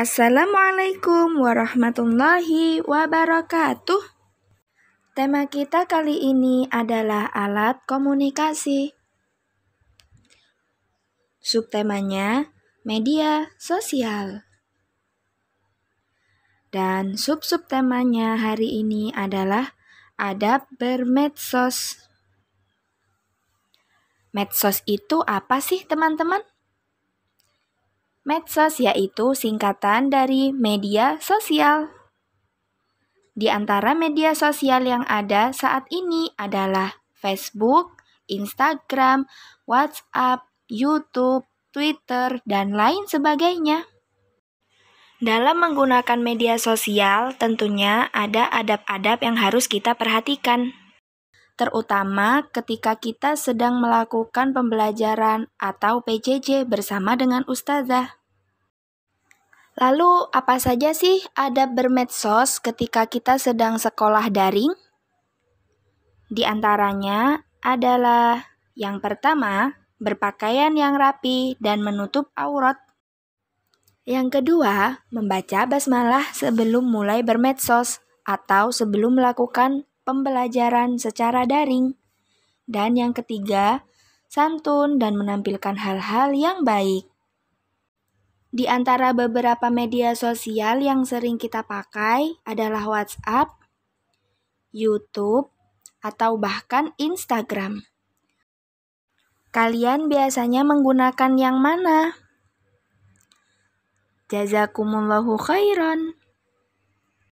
Assalamualaikum warahmatullahi wabarakatuh. Tema kita kali ini adalah alat komunikasi. Subtemanya media sosial. Dan sub-subtemanya hari ini adalah adab bermedsos. Medsos itu apa sih teman-teman? Medsos yaitu singkatan dari media sosial. Di antara media sosial yang ada saat ini adalah Facebook, Instagram, WhatsApp, YouTube, Twitter, dan lain sebagainya. Dalam menggunakan media sosial, tentunya ada adab-adab yang harus kita perhatikan, terutama ketika kita sedang melakukan pembelajaran atau PJJ bersama dengan ustazah. Lalu, apa saja sih adab bermedsos ketika kita sedang sekolah daring? Di antaranya adalah yang pertama, berpakaian yang rapi dan menutup aurat. Yang kedua, membaca basmalah sebelum mulai bermedsos atau sebelum melakukan pembelajaran secara daring. Dan yang ketiga, santun dan menampilkan hal-hal yang baik. Di antara beberapa media sosial yang sering kita pakai adalah WhatsApp, YouTube, atau bahkan Instagram. Kalian biasanya menggunakan yang mana? Jazakumullahu khairan.